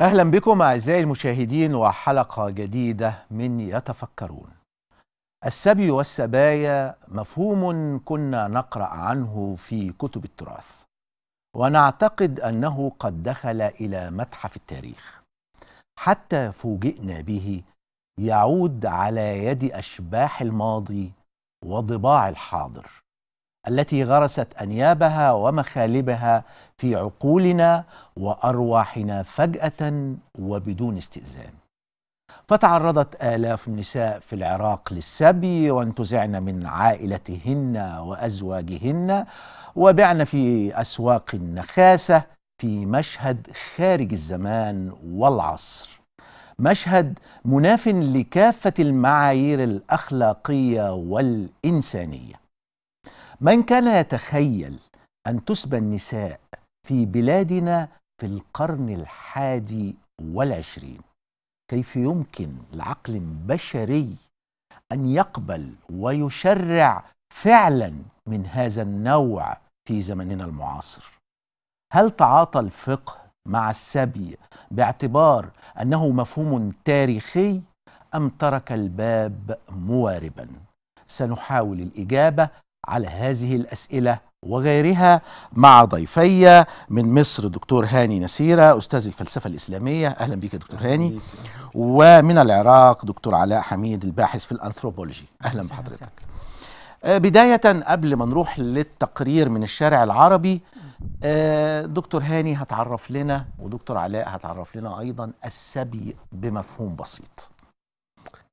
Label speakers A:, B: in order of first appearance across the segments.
A: أهلا بكم أعزائي المشاهدين وحلقة جديدة من يتفكرون السبي والسبايا مفهوم كنا نقرأ عنه في كتب التراث ونعتقد أنه قد دخل إلى متحف التاريخ حتى فوجئنا به يعود على يد أشباح الماضي وضباع الحاضر التي غرست انيابها ومخالبها في عقولنا وارواحنا فجاه وبدون استئذان فتعرضت آلاف النساء في العراق للسبي وانتزعن من عائلتهن وأزواجهن وبعن في أسواق النخاسة في مشهد خارج الزمان والعصر مشهد مناف لكافة المعايير الأخلاقية والإنسانية من كان يتخيل أن تسبى النساء في بلادنا في القرن الحادي والعشرين كيف يمكن لعقل بشري أن يقبل ويشرع فعلا من هذا النوع في زمننا المعاصر هل تعاطى الفقه مع السبي باعتبار أنه مفهوم تاريخي أم ترك الباب مواربا سنحاول الإجابة على هذه الأسئلة وغيرها مع ضيفي من مصر دكتور هاني نسيرة أستاذ الفلسفة الإسلامية أهلا بك يا دكتور هاني ومن العراق دكتور علاء حميد الباحث في الأنثروبولوجي أهلا بحضرتك آه، بداية قبل ما نروح للتقرير من الشارع العربي آه، دكتور هاني هتعرف لنا ودكتور علاء هتعرف لنا أيضا السبي بمفهوم بسيط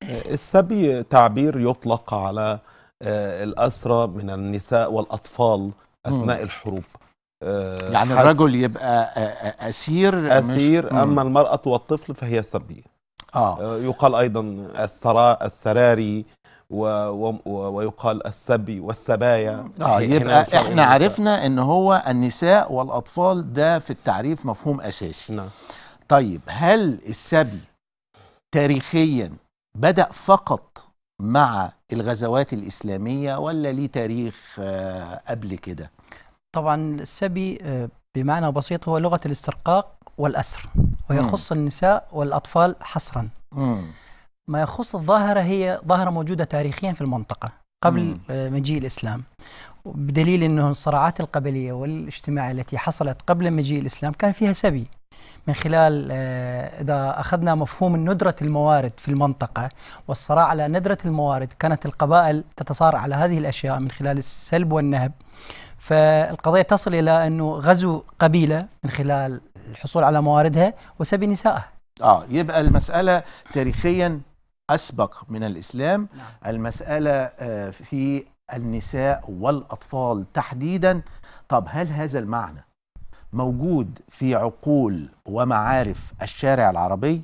B: آه، السبي تعبير يطلق على آه، الأسرى من النساء والأطفال أثناء الحروب آه، يعني الرجل
A: يبقى أسير آه، أسير مش أما
B: المرأة والطفل فهي سبية آه. يقال أيضا السراري و و ويقال
A: السبي والسبايا آه يبقى احنا عرفنا ان هو النساء والاطفال ده في التعريف مفهوم اساسي نعم. طيب هل السبي تاريخيا بدا فقط مع الغزوات الإسلامية ولا ليه تاريخ آه، قبل كده؟ طبعا السبي آه، بمعنى
C: بسيط هو لغة الاسترقاق والأسر ويخص م. النساء والأطفال حصرا م. ما يخص الظاهرة هي ظاهرة موجودة تاريخيا في المنطقة قبل آه، مجيء الإسلام بدليل أنه الصراعات القبلية والاجتماعية التي حصلت قبل مجيء الإسلام كان فيها سبي من خلال آه، إذا أخذنا مفهوم ندرة الموارد في المنطقة والصراع على ندرة الموارد كانت القبائل تتصارع على هذه الأشياء من خلال السلب والنهب فالقضية تصل إلى أنه غزو قبيلة من خلال الحصول على مواردها وسبي نسائها
A: آه يبقى المسألة تاريخيا أسبق من الإسلام نعم. المسألة آه، في النساء والأطفال تحديدا طب هل هذا المعنى موجود في عقول ومعارف الشارع العربي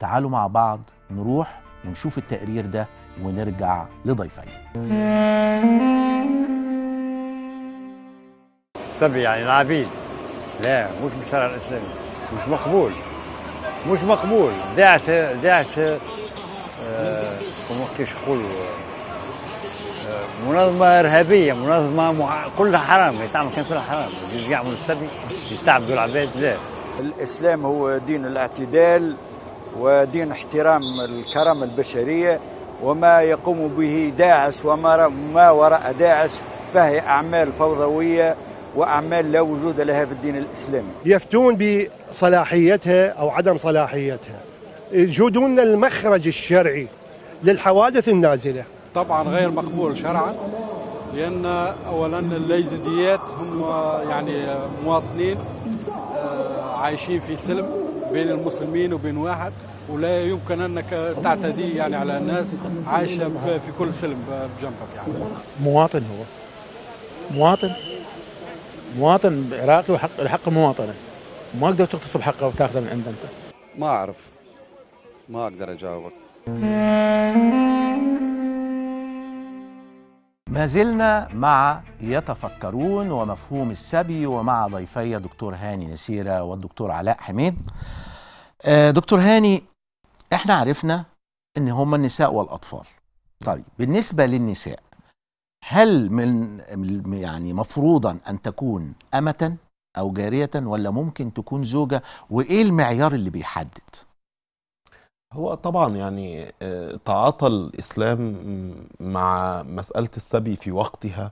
A: تعالوا مع بعض نروح ونشوف التقرير ده ونرجع لضيفي سبي يعني العبيد
B: لا مش بالشرع الاسلامي مش مقبول مش مقبول داعش داعش
C: آه كيش يقولوا منظمة إرهابية منظمة مع... كلها حرام يتعمل كان كلها حرام يعمل السبي يستعبدوا العباد لا الإسلام هو دين الاعتدال ودين احترام الكرامة البشرية وما يقوم به داعش وما ما وراء داعش فهي أعمال فوضوية وأعمال لا وجود لها في الدين الإسلامي
B: يفتون بصلاحيتها أو عدم صلاحيتها يجودون المخرج الشرعي للحوادث النازله طبعا غير مقبول شرعا
C: لان اولا الليزيديات هم يعني مواطنين
B: آه، عايشين في سلم بين المسلمين وبين واحد ولا يمكن انك تعتدي يعني على الناس عايشه في كل سلم بجنبك يعني مواطن هو مواطن مواطن عراقي وحق الحق المواطنه ما اقدر تغتصب حقه وتاخذه من عنده انت
C: ما اعرف ما
B: اقدر
A: اجاوبك ما زلنا مع يتفكرون ومفهوم السبي ومع ضيفي دكتور هاني نسيرة والدكتور علاء حميد آه، دكتور هاني احنا عرفنا ان هما النساء والاطفال طيب بالنسبة للنساء هل من يعني مفروضا ان تكون امة او جارية ولا ممكن تكون زوجة وايه المعيار اللي بيحدد
B: هو طبعا يعني آه، تعاطى الاسلام مع مساله السبي في وقتها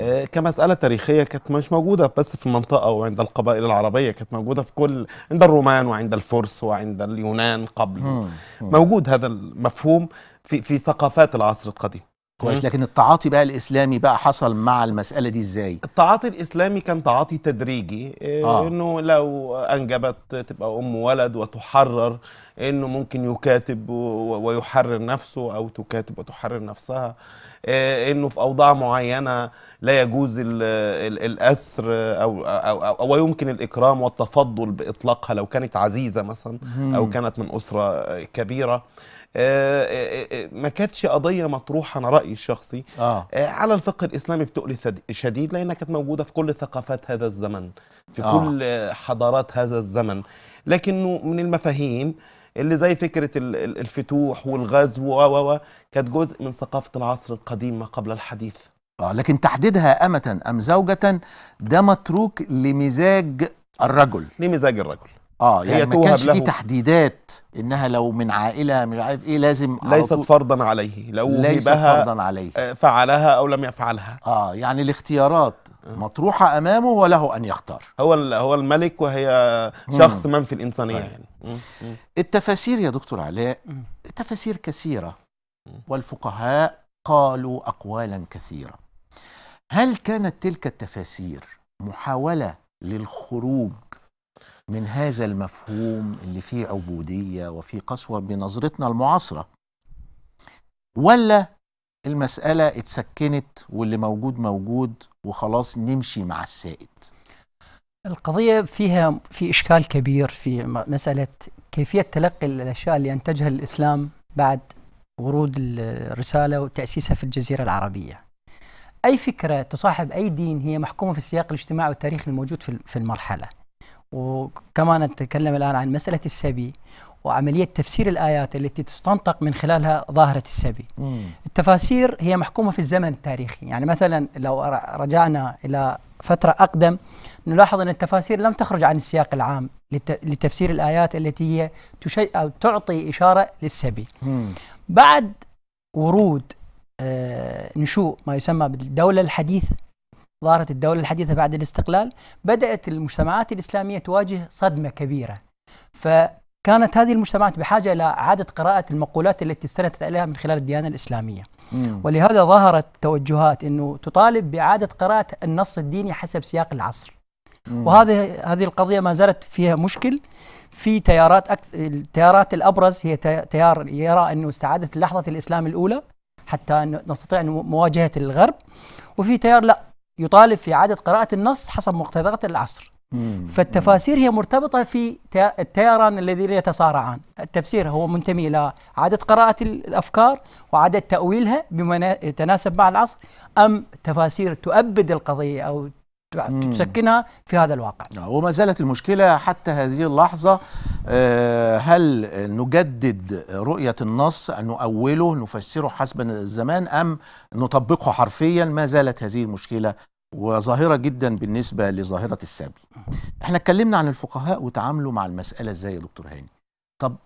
B: آه، كمساله تاريخيه كانت مش موجوده بس في المنطقه وعند القبائل العربيه كانت موجوده في كل عند الرومان وعند الفرس وعند اليونان قبل موجود هذا المفهوم في في ثقافات العصر القديم كويس لكن التعاطي بقى الاسلامي بقى حصل مع المساله دي ازاي التعاطي الاسلامي كان تعاطي تدريجي آه. آه. انه لو انجبت تبقى ام ولد وتحرر انه ممكن يكاتب ويحرر نفسه او تكاتب وتحرر نفسها آه، انه في اوضاع معينه لا يجوز الـ الـ الاسر او او, أو, أو ويمكن الاكرام والتفضل باطلاقها لو كانت عزيزه مثلا او كانت من اسره كبيره آه، آه، ما كانتش قضيه مطروحه انا رايي الشخصي آه. على الفقه الاسلامي بتقل شديد لانها كانت موجوده في كل ثقافات هذا الزمن في آه. كل حضارات هذا الزمن لكنه من المفاهيم اللي زي فكره
A: الفتوح والغزو و كانت جزء من ثقافه العصر القديم ما قبل الحديث آه، لكن تحديدها أمة أم زوجة ده متروك لمزاج الرجل لمزاج الرجل اه يعني هي ما كانش في تحديدات انها لو من عائله مش عارف ايه لازم ليست فرضا عليه لو ليست فرضا عليه آه، فعلها او لم يفعلها اه يعني الاختيارات مطروحه امامه وله ان يختار هو هو الملك وهي شخص من في الانسانيه طيب. يعني التفاسير يا دكتور علاء تفاسير كثيرة والفقهاء قالوا أقوالا كثيرة هل كانت تلك التفاسير محاولة للخروج من هذا المفهوم اللي فيه عبودية وفيه قسوة بنظرتنا المعاصرة ولا المسألة اتسكنت واللي موجود موجود وخلاص نمشي مع السائد القضية
C: فيها في إشكال كبير في مسألة كيفية تلقي الأشياء اللي أنتجها الإسلام بعد ورود الرسالة وتأسيسها في الجزيرة العربية أي فكرة تصاحب أي دين هي محكومة في السياق الاجتماعي والتاريخي الموجود في المرحلة وكما نتكلم الآن عن مسألة السبي وعملية تفسير الآيات التي تستنطق من خلالها ظاهرة السبي مم. التفاسير هي محكومة في الزمن التاريخي يعني مثلا لو رجعنا إلى فترة أقدم نلاحظ أن التفاسير لم تخرج عن السياق العام لتفسير الآيات التي هي تشي أو تعطي إشارة للسبي بعد ورود آه، نشوء ما يسمى بالدولة الحديثة ظهرت الدولة الحديثة بعد الاستقلال بدأت المجتمعات الإسلامية تواجه صدمة كبيرة فكانت هذه المجتمعات بحاجة إلى إعادة قراءة المقولات التي استندت إليها من خلال الديانة الإسلامية ولهذا ظهرت توجهات انه تطالب باعاده قراءه النص الديني حسب سياق العصر وهذه هذه القضيه ما زالت فيها مشكل في تيارات أكثر التيارات الابرز هي تيار يرى انه استعاده لحظه الاسلام الاولى حتى نستطيع مواجهه الغرب وفي تيار لا يطالب في اعاده قراءه النص حسب مقتضيات العصر فالتفاسير هي مرتبطة في التياران الذين يتصارعان التفسير هو منتمي إلى عادة قراءة الأفكار وعادة تأويلها بما يتناسب مع العصر أم تفاسير تؤبد القضية أو تسكنها في هذا الواقع
A: آه، وما زالت المشكلة حتى هذه اللحظة آه، هل نجدد رؤية النص نؤوله نفسره حسب الزمان أم نطبقه حرفيا ما زالت هذه المشكلة وظاهره جدا بالنسبه لظاهره السبي احنا اتكلمنا عن الفقهاء وتعاملوا مع المساله ازاي يا دكتور هاني طب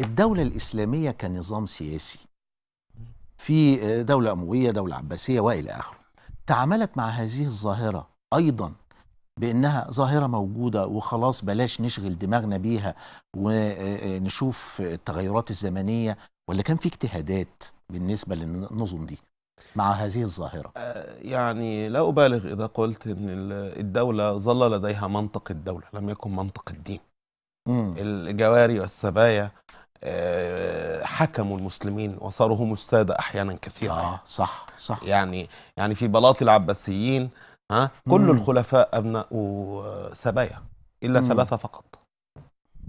A: الدوله الاسلاميه كنظام سياسي في دوله امويه دوله عباسيه والى اخره تعاملت مع هذه الظاهره ايضا بانها ظاهره موجوده وخلاص بلاش نشغل دماغنا بيها ونشوف التغيرات الزمنيه ولا كان في اجتهادات بالنسبه للنظم دي مع هذه الظاهرة آه،
B: يعني لا أبالغ إذا قلت أن الدولة ظل لديها منطق الدولة لم يكن منطق الدين الجواري والسبايا آه، حكموا المسلمين وصاروا هم السادة أحيانا كثيرا آه صح صح يعني يعني في بلاط العباسيين ها كل مم. الخلفاء أبناء سبايا إلا مم. ثلاثة فقط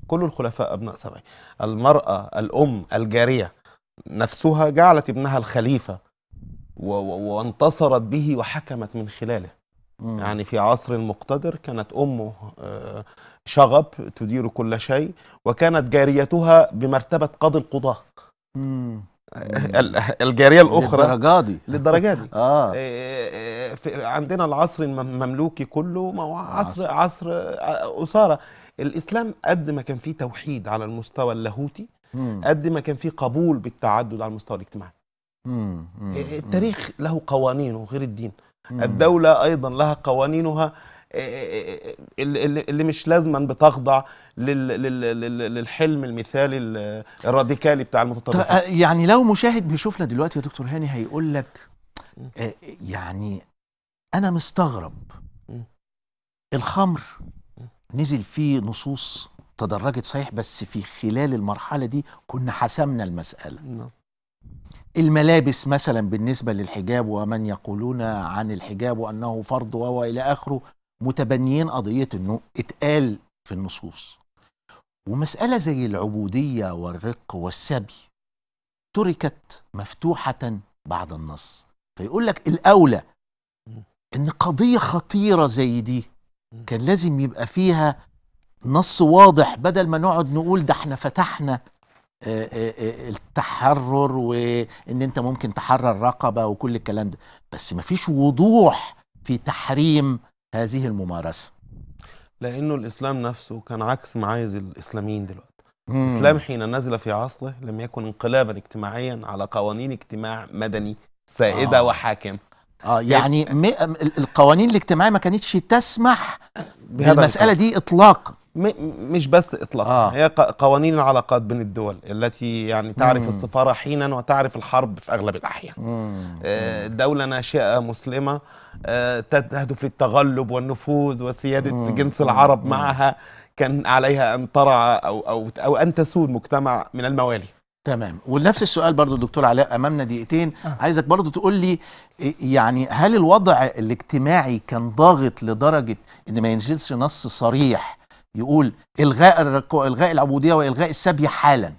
B: كل الخلفاء أبناء سبايا المرأة الأم الجارية نفسها جعلت ابنها الخليفة وانتصرت به وحكمت من خلاله مم. يعني في عصر مقتدر كانت أمه آه، شغب تدير كل شيء وكانت جاريتها بمرتبة قاضي القضاة الجارية الأخرى للدرجة دي للدرجة دي آه. آه،, آه، عندنا العصر المملوكي كله ما هو عصر, عصر أسارة الإسلام قد ما كان فيه توحيد على المستوى اللاهوتي قد ما كان فيه قبول بالتعدد على المستوى الاجتماعي
A: إيه، التاريخ
B: له قوانينه غير الدين الدولة أيضا لها قوانينها إيه، إيه، اللي مش لازما بتخضع للحلم المثالي الراديكالي بتاع المتطرفين طيب، آه،
A: يعني لو مشاهد بيشوفنا دلوقتي يا دكتور هاني هيقول لك آه، يعني أنا مستغرب الخمر نزل فيه نصوص تدرجت صحيح بس في خلال المرحلة دي كنا حسمنا المسألة نعم. الملابس مثلا بالنسبة للحجاب ومن يقولون عن الحجاب وأنه فرض إلى آخره متبنيين قضية أنه اتقال في النصوص ومسألة زي العبودية والرق والسبي تركت مفتوحة بعد النص فيقول لك الأولى إن قضية خطيرة زي دي كان لازم يبقى فيها نص واضح بدل ما نقعد نقول ده احنا فتحنا آه، آه، آه، التحرر وان انت ممكن تحرر رقبه وكل الكلام ده بس مفيش وضوح في تحريم هذه الممارسه
B: لانه الاسلام نفسه كان عكس معايز الاسلاميين دلوقتي مم. الاسلام حين نزل في عصره لم يكن انقلابا اجتماعيا على قوانين اجتماع مدني سائده آه. وحاكم اه يعني م... القوانين الاجتماعيه ما كانتش تسمح بالمساله
A: دي اطلاقا
B: مش بس اطلاقا آه. هي قوانين العلاقات بين الدول التي يعني تعرف مم. السفاره حينا وتعرف الحرب في اغلب الاحيان آه، دوله ناشئه مسلمه آه، تهدف للتغلب والنفوذ وسياده مم. جنس العرب مم. معها كان عليها ان ترعى او او او ان تسود مجتمع من الموالي تمام
A: ونفس السؤال برضو دكتور علاء امامنا دقيقتين آه. عايزك برضو تقول لي يعني هل الوضع الاجتماعي كان ضاغط لدرجه ان ما ينزلش نص صريح يقول الغاء الغاء العبوديه والغاء السبي حالا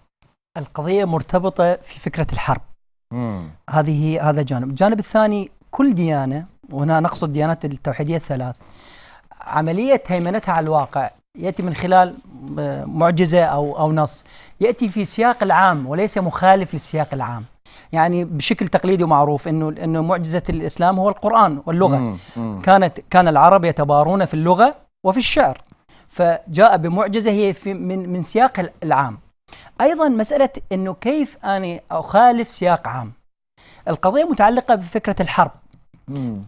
C: القضيه مرتبطه في فكره الحرب مم. هذه هذا جانب الجانب الثاني كل ديانه وهنا نقصد ديانات التوحيديه الثلاث عمليه هيمنتها على الواقع ياتي من خلال آه، معجزه او او نص ياتي في سياق العام وليس مخالف للسياق العام يعني بشكل تقليدي ومعروف انه انه معجزه الاسلام هو القران واللغه مم. مم. كانت كان العرب يتبارون في اللغه وفي الشعر فجاء بمعجزه هي في من من سياق العام. ايضا مساله انه كيف اني اخالف سياق عام. القضيه متعلقه بفكره الحرب.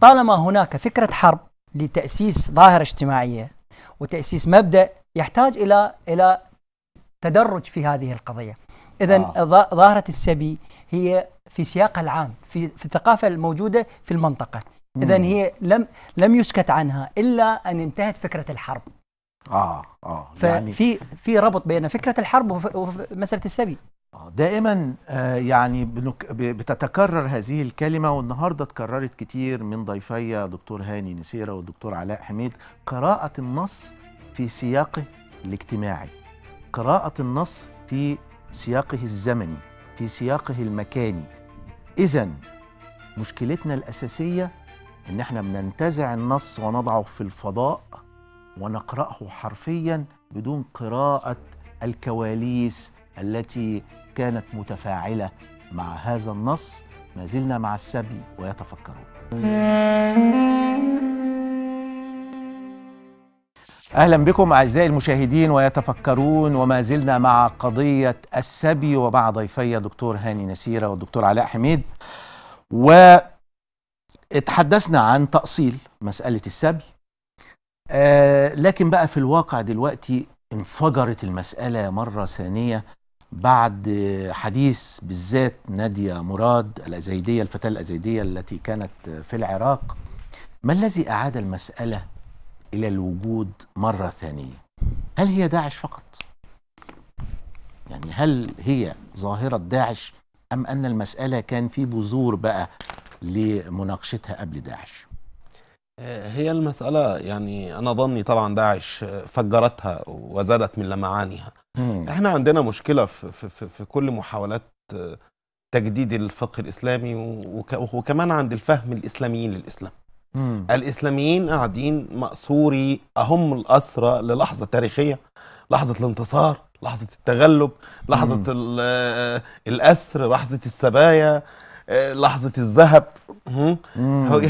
C: طالما هناك فكره حرب لتاسيس ظاهره اجتماعيه وتاسيس مبدا يحتاج الى الى تدرج في هذه القضيه. اذا آه. ظاهره السبي هي في سياق العام في في الثقافه الموجوده في المنطقه. اذا هي لم لم يسكت عنها الا ان انتهت فكره الحرب.
A: اه اه يعني في
C: في ربط بين فكره الحرب ومساله السبي
A: آه، دائما آه، يعني بتتكرر هذه الكلمه والنهارده اتكررت كتير من ضيفي دكتور هاني نسيره والدكتور علاء حميد قراءه النص في سياقه الاجتماعي قراءه النص في سياقه الزمني في سياقه المكاني اذا مشكلتنا الاساسيه ان احنا بننتزع النص ونضعه في الفضاء ونقرأه حرفيا بدون قراءة الكواليس التي كانت متفاعلة مع هذا النص ما زلنا مع السبي ويتفكرون اهلا بكم اعزائي المشاهدين ويتفكرون وما زلنا مع قضيه السبي ومع ضيفي الدكتور هاني نسيره والدكتور علاء حميد واتحدثنا عن تاصيل مساله السبي آه لكن بقى في الواقع دلوقتي انفجرت المسألة مرة ثانية بعد حديث بالذات نادية مراد الأزيدية الفتاة الأزيدية التي كانت في العراق ما الذي أعاد المسألة إلى الوجود مرة ثانية هل هي داعش فقط؟ يعني هل هي ظاهرة داعش أم أن المسألة كان في بذور بقى لمناقشتها قبل داعش؟
B: آه، هي المسألة يعني أنا ظني طبعا داعش فجرتها وزادت من لمعانها مم. احنا عندنا مشكلة في, في, في كل محاولات آه، تجديد الفقه الإسلامي وكمان عند الفهم الإسلاميين للإسلام مم. الإسلاميين قاعدين مأسوري أهم الأسرة للحظة تاريخية لحظة الانتصار لحظة التغلب لحظة آه، الأسر لحظة السبايا آه، لحظه الذهب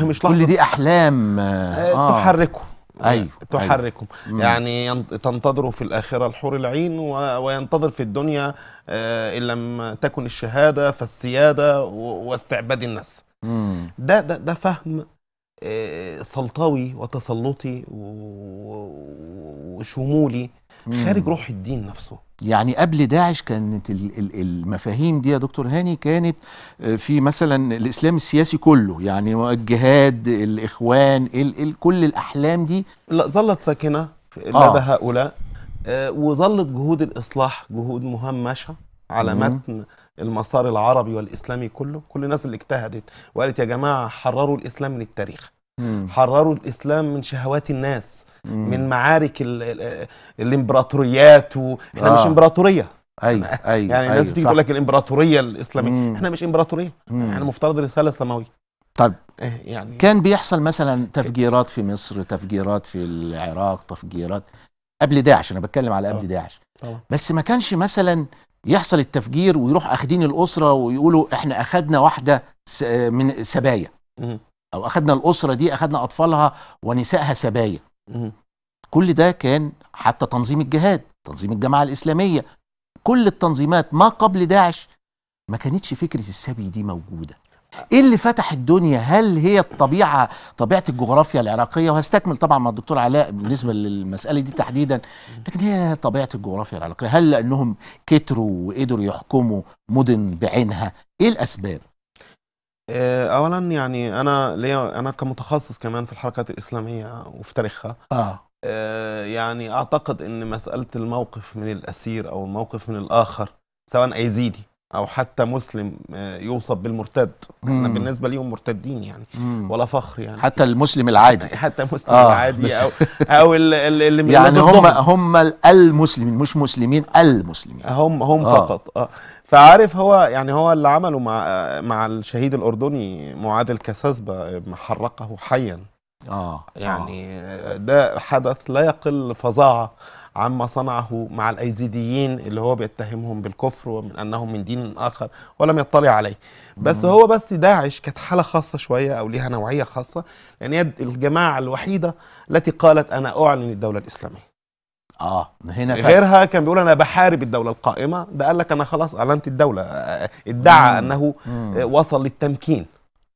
B: مش لحظه كل دي
A: احلام آه. آه. تحركه
B: ايوه تحركهم أيوة. يعني تنتظره في الاخره الحور العين وينتظر في الدنيا آه، ان لم تكن الشهاده فالسياده واستعباد الناس ده ده ده فهم سلطوي وتسلطي وشمولي خارج روح الدين نفسه
A: يعني قبل داعش كانت المفاهيم دي يا دكتور هاني كانت آه، في مثلا الاسلام السياسي كله يعني الجهاد الاخوان كل الاحلام دي لا ظلت ساكنه آه. لدى آه. هؤلاء
B: وظلت جهود الاصلاح جهود مهمشه على متن المسار العربي والاسلامي كله كل الناس اللي اجتهدت وقالت يا جماعه حرروا الاسلام للتاريخ مم. حرروا الاسلام من شهوات الناس مم. من معارك الـ الـ الامبراطوريات و... احنا آه. مش امبراطوريه ايوه ايوه يعني الناس أيوة، بتيجي تيجي تقول لك الامبراطوريه الاسلاميه مم. احنا مش امبراطوريه مم. احنا مفترض رساله سماويه طيب
A: إيه، يعني كان بيحصل مثلا تفجيرات في مصر تفجيرات في العراق تفجيرات قبل داعش انا بتكلم على قبل داعش طبعا. بس ما كانش مثلا يحصل التفجير ويروح اخدين الاسره ويقولوا احنا اخدنا واحده من سبايا او اخذنا الاسره دي اخذنا اطفالها ونسائها سبايا كل ده كان حتى تنظيم الجهاد تنظيم الجماعه الاسلاميه كل التنظيمات ما قبل داعش ما كانتش فكره السبي دي موجوده ايه اللي فتح الدنيا هل هي الطبيعه طبيعه الجغرافيا العراقيه وهستكمل طبعا مع الدكتور علاء بالنسبه للمساله دي تحديدا لكن هي طبيعه الجغرافيا العراقيه هل لانهم كتروا وقدروا يحكموا مدن بعينها ايه الاسباب
B: آه، اولا يعني انا ليا انا كمتخصص كمان في الحركات الاسلاميه وفي تاريخها آه. آه. يعني اعتقد ان مساله الموقف من الاسير او الموقف من الاخر سواء ايزيدي او حتى مسلم آه، يوصف بالمرتد احنا بالنسبه ليهم مرتدين يعني مم. ولا فخر يعني
A: حتى المسلم العادي حتى المسلم آه العادي او او اللي, اللي يعني هم هم المسلمين مش مسلمين المسلمين هم هم آه. فقط اه فعارف هو
B: يعني هو اللي عمله مع مع الشهيد الاردني معاذ الكساسبه حرقه حيا اه يعني آه. ده حدث لا يقل فظاعه عما صنعه مع الايزيديين اللي هو بيتهمهم بالكفر ومن انهم من دين اخر ولم يطلع عليه بس مم. هو بس داعش كانت حاله خاصه شويه او ليها نوعيه خاصه لان يعني هي الجماعه الوحيده التي قالت انا اعلن الدوله الاسلاميه اه
A: هنا فرق. غيرها
B: كان بيقول انا بحارب الدوله القائمه ده قال لك انا خلاص اعلنت الدوله ادعى مم. انه مم. وصل للتمكين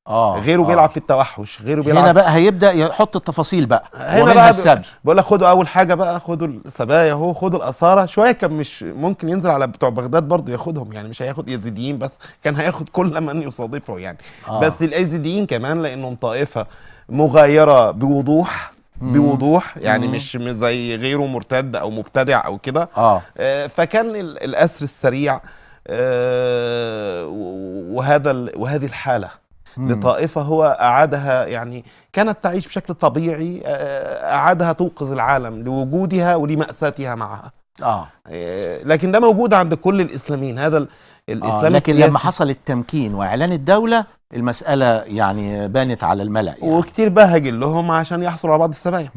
B: اه غيره آه. بيلعب في التوحش غيره بيلعب هنا بقى هيبدا يحط التفاصيل بقى هنا بقى السبب بقول لك خدوا اول حاجه بقى خدوا السبايا اهو خدوا الاساره شويه كان مش ممكن ينزل على بتوع بغداد برضه ياخدهم يعني مش هياخد يزيديين بس كان هياخد كل من يصادفه يعني آه. بس الايزيديين كمان لانهم طائفه مغايره بوضوح بوضوح يعني مم. مش زي غيره مرتد او مبتدع او كده آه. آه، فكان الاسر السريع آه، وهذا وهذه الحاله مم. لطائفه هو اعادها يعني كانت تعيش بشكل طبيعي آه، اعادها توقظ العالم لوجودها ولماساتها معها اه لكن ده موجود عند كل الاسلاميين هذا
A: الاسلام آه لكن السياسي. لما حصل التمكين واعلان الدوله المسألة يعني بانت على الملأ يعني. وكتير بهج لهم عشان يحصلوا على بعض السبايا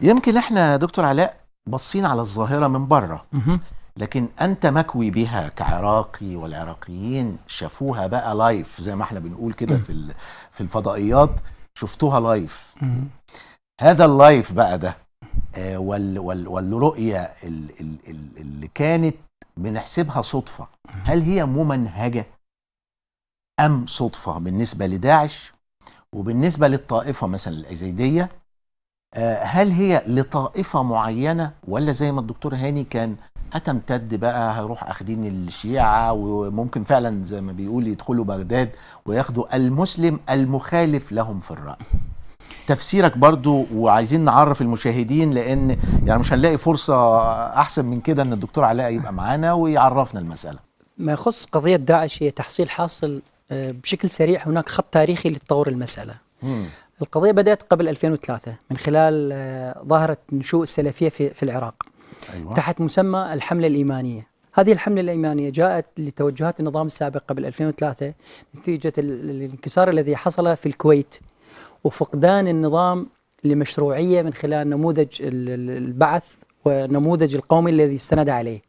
A: يمكن احنا يا دكتور علاء باصين على الظاهرة من بره لكن انت مكوي بها كعراقي والعراقيين شافوها بقى لايف زي ما احنا بنقول كده في في الفضائيات شفتوها لايف هذا اللايف بقى ده آه، وال وال والرؤية اللي كانت بنحسبها صدفة هل هي ممنهجة أم صدفة بالنسبة لداعش وبالنسبة للطائفة مثلا الأزيدية آه، هل هي لطائفة معينة ولا زي ما الدكتور هاني كان هتمتد بقى هيروح اخدين الشيعة وممكن فعلا زي ما بيقول يدخلوا بغداد وياخدوا المسلم المخالف لهم في الرأي تفسيرك برضو وعايزين نعرف المشاهدين لان يعني مش هنلاقي فرصة احسن من كده ان الدكتور علاء يبقى معانا ويعرفنا المسألة ما يخص
C: قضية داعش هي تحصيل حاصل آه، بشكل سريع هناك خط تاريخي لتطور المسألة مم. القضية بدأت قبل 2003 من خلال آه، ظاهرة نشوء السلفية في, العراق أيوة. تحت مسمى الحملة الإيمانية هذه الحملة الإيمانية جاءت لتوجهات النظام السابق قبل 2003 نتيجة الانكسار الذي حصل في الكويت وفقدان النظام لمشروعية من خلال نموذج البعث ونموذج القومي الذي استند عليه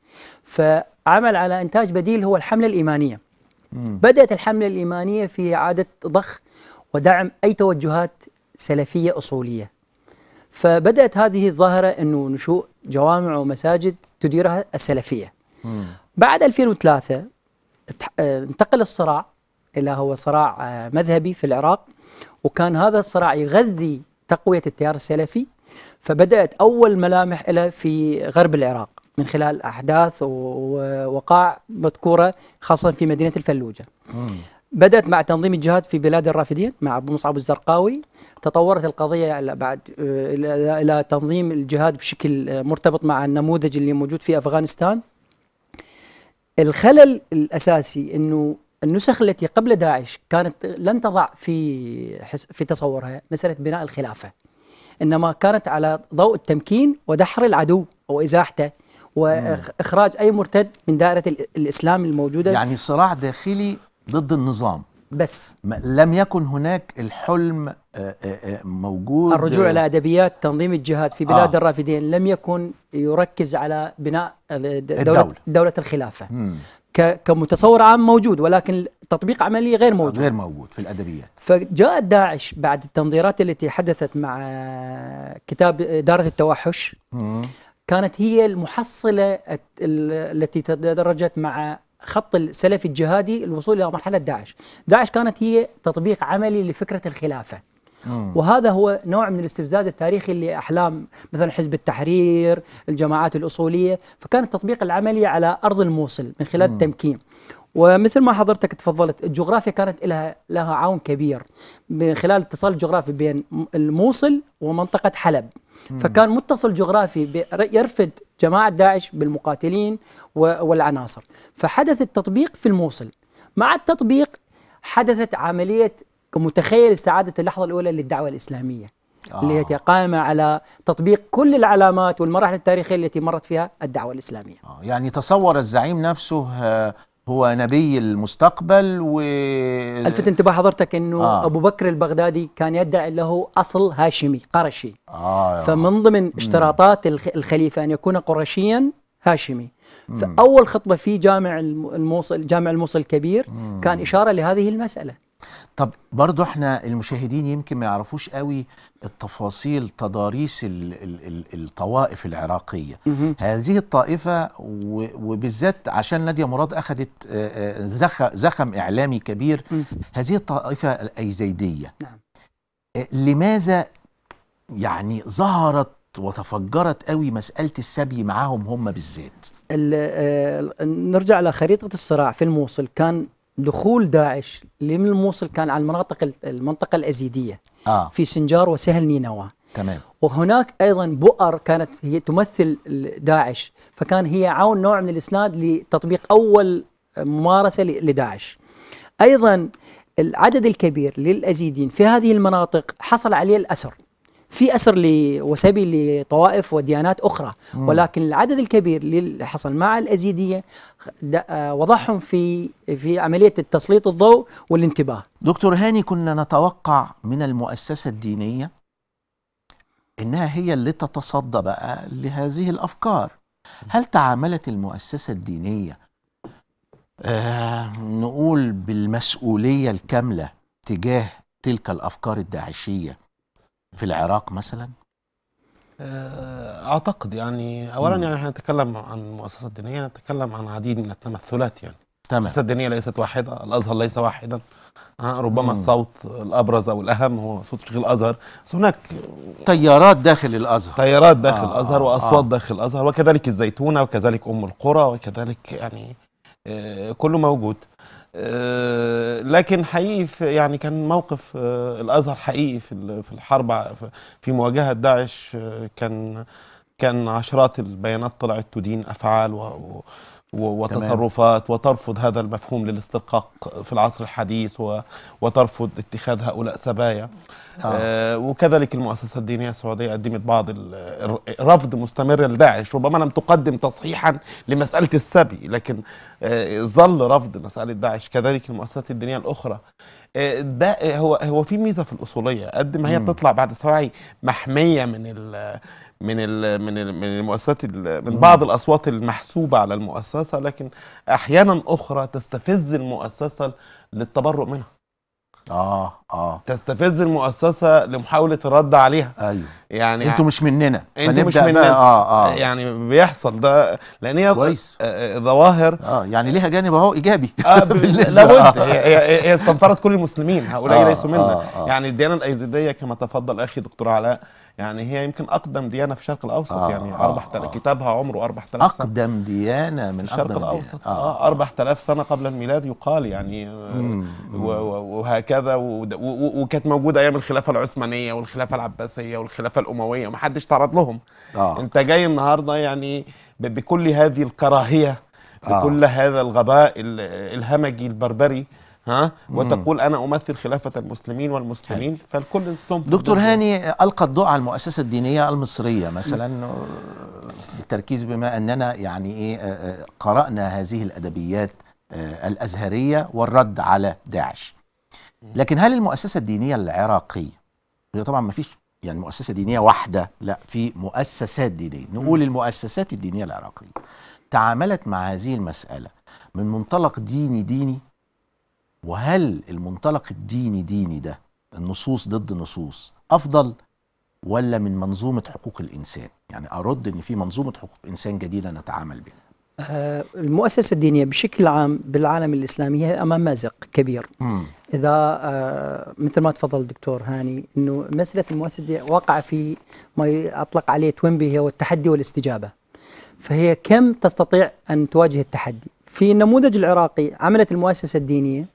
C: فعمل على إنتاج بديل هو الحملة الإيمانية بدأت الحملة الإيمانية في إعادة ضخ ودعم أي توجهات سلفية أصولية فبدأت هذه الظاهرة أنه نشوء جوامع ومساجد تديرها السلفية مم. بعد 2003 آه، انتقل الصراع إلى هو صراع آه، مذهبي في العراق وكان هذا الصراع يغذي تقوية التيار السلفي فبدأت أول ملامح له في غرب العراق من خلال أحداث ووقائع مذكورة خاصة في مدينة الفلوجة بدأت مع تنظيم الجهاد في بلاد الرافدين مع أبو مصعب الزرقاوي تطورت القضية بعد إلى تنظيم الجهاد بشكل مرتبط مع النموذج اللي موجود في أفغانستان الخلل الأساسي أنه النسخ التي قبل داعش كانت لن تضع في في تصورها مسألة بناء الخلافة إنما كانت على ضوء التمكين ودحر العدو أو إزاحته واخراج اي مرتد من دائره الاسلام الموجوده يعني صراع داخلي ضد النظام بس لم يكن هناك الحلم آه،
A: آه، آه، موجود الرجوع الى
C: ادبيات تنظيم الجهاد في بلاد آه الرافدين لم يكن يركز على بناء دوله دوله الخلافه مم. كمتصور عام موجود ولكن تطبيق عملي غير موجود غير موجود في الادبيات فجاءت داعش بعد التنظيرات التي حدثت مع كتاب اداره التوحش مم. كانت هي المحصلة التي تدرجت مع خط السلفي الجهادي الوصول إلى مرحلة داعش داعش كانت هي تطبيق عملي لفكرة الخلافة وهذا هو نوع من الاستفزاز التاريخي اللي احلام مثلا حزب التحرير، الجماعات الاصوليه، فكان التطبيق العملي على ارض الموصل من خلال التمكين. ومثل ما حضرتك تفضلت الجغرافيا كانت لها لها عون كبير من خلال الاتصال الجغرافي بين الموصل ومنطقه حلب فكان متصل جغرافي يرفد جماعه داعش بالمقاتلين والعناصر فحدث التطبيق في الموصل مع التطبيق حدثت عمليه متخيل استعاده اللحظه الاولى للدعوه الاسلاميه آه. اللي هي قائمة على تطبيق كل العلامات والمراحل التاريخية التي مرت فيها الدعوة الإسلامية
A: آه يعني تصور الزعيم نفسه آه، هو نبي المستقبل و الفت انتباه حضرتك انه آه. ابو بكر البغدادي كان
C: يدعي له اصل هاشمي قرشي
A: آه فمن
C: ضمن اشتراطات الخليفه ان يكون قرشيا هاشمي فاول خطبه في جامع الموصل جامع الموصل الكبير كان اشاره لهذه المساله
A: طب برضو احنا المشاهدين يمكن ما يعرفوش قوي التفاصيل تضاريس الـ الـ الطوائف العراقية هذه الطائفة وبالذات عشان نادية مراد أخذت زخم إعلامي كبير هذه الطائفة الأيزيدية نعم. لماذا يعني ظهرت وتفجرت قوي مسألة السبي معاهم هم بالذات
C: نرجع لخريطة الصراع في الموصل كان دخول داعش من الموصل كان على المناطق المنطقة الأزيدية آه. في سنجار وسهل نينوى تمام وهناك أيضا بؤر كانت هي تمثل داعش فكان هي عون نوع من الإسناد لتطبيق أول ممارسة لداعش أيضا العدد الكبير للأزيدين في هذه المناطق حصل عليه الأسر في أسر وسبي لطوائف وديانات أخرى مم. ولكن العدد الكبير اللي حصل مع الأزيدية وضعهم في
A: في عملية التسليط الضوء والانتباه دكتور هاني كنا نتوقع من المؤسسة الدينية إنها هي اللي تتصدى بقى لهذه الأفكار هل تعاملت المؤسسة الدينية آه نقول بالمسؤولية الكاملة تجاه تلك الأفكار الداعشية في العراق مثلا؟
B: آه، اعتقد يعني اولا يعني احنا نتكلم عن مؤسسات دينيه نتكلم عن عديد من التمثلات يعني تمام المؤسسه الدينيه ليست واحده الازهر ليس واحدا آه، ربما مم. الصوت الابرز او الاهم هو صوت شيخ الازهر بس هناك تيارات داخل الازهر تيارات داخل آه, آه، الازهر واصوات آه داخل الازهر وكذلك الزيتونه وكذلك ام القرى وكذلك يعني كله موجود آه، لكن حقيقي في يعني كان موقف آه، الازهر حقيقي في في الحرب في مواجهه داعش آه، كان كان عشرات البيانات طلعت تدين افعال و وتصرفات وترفض هذا المفهوم للاسترقاق في العصر الحديث وترفض اتخاذ هؤلاء سبايا آه. آه. وكذلك المؤسسة الدينية السعودية قدمت بعض رفض مستمر لداعش ربما لم تقدم تصحيحا لمسألة السبي لكن آه، ظل رفض مسألة داعش كذلك المؤسسات الدينية الأخرى آه، ده هو هو في ميزه في الاصوليه قد ما هي بتطلع بعد سواعي محميه من الـ من ال من ال من المؤسسات من بعض الاصوات المحسوبه على المؤسسه لكن احيانا اخرى تستفز المؤسسه للتبرؤ منها اه اه تستفز المؤسسه لمحاوله الرد عليها
A: ايوه يعني انتوا مش مننا انتوا مش مننا اه اه
B: يعني بيحصل ده لان هي كويس آه، آه، ظواهر اه يعني ليها جانب اهو ايجابي آه لابد هي استنفرت كل المسلمين هؤلاء آه ليسوا منا آه آه يعني الديانه الايزيديه كما تفضل اخي دكتور علاء يعني هي يمكن اقدم ديانه في الشرق الاوسط آه يعني 4000 آه،, آه كتابها عمره 4000 سنه
A: اقدم ديانه من الشرق الاوسط اه
B: 4000 سنه قبل الميلاد يقال يعني وهكذا وكانت موجوده ايام الخلافه العثمانيه والخلافه العباسيه والخلافه الامويه ما حدش تعرض لهم آه. انت جاي النهارده يعني بكل هذه الكراهيه آه. بكل هذا الغباء الهمجي البربري ها وتقول انا امثل خلافه المسلمين والمسلمين هاي. فالكل انتم
A: دكتور هاني القى الضوء على المؤسسه الدينيه المصريه مثلا بالتركيز بما اننا يعني ايه آه، آه، قرانا هذه الادبيات آه، الازهريه والرد على داعش لكن هل المؤسسه الدينيه العراقيه هي طبعا ما فيش يعني مؤسسه دينيه واحده لا في مؤسسات دينيه نقول المؤسسات الدينيه العراقيه تعاملت مع هذه المساله من منطلق ديني ديني وهل المنطلق الديني ديني ده النصوص ضد نصوص افضل ولا من منظومه حقوق الانسان يعني ارد ان في منظومه حقوق انسان جديده نتعامل بها
C: آه، المؤسسة الدينية بشكل عام بالعالم الإسلامي هي أمام مازق كبير مم. اذا آه، مثل ما تفضل الدكتور هاني انه مساله المؤسسه وقع في ما اطلق عليه توينبي هو التحدي والاستجابه. فهي كم تستطيع ان تواجه التحدي؟ في النموذج العراقي عملت المؤسسه الدينيه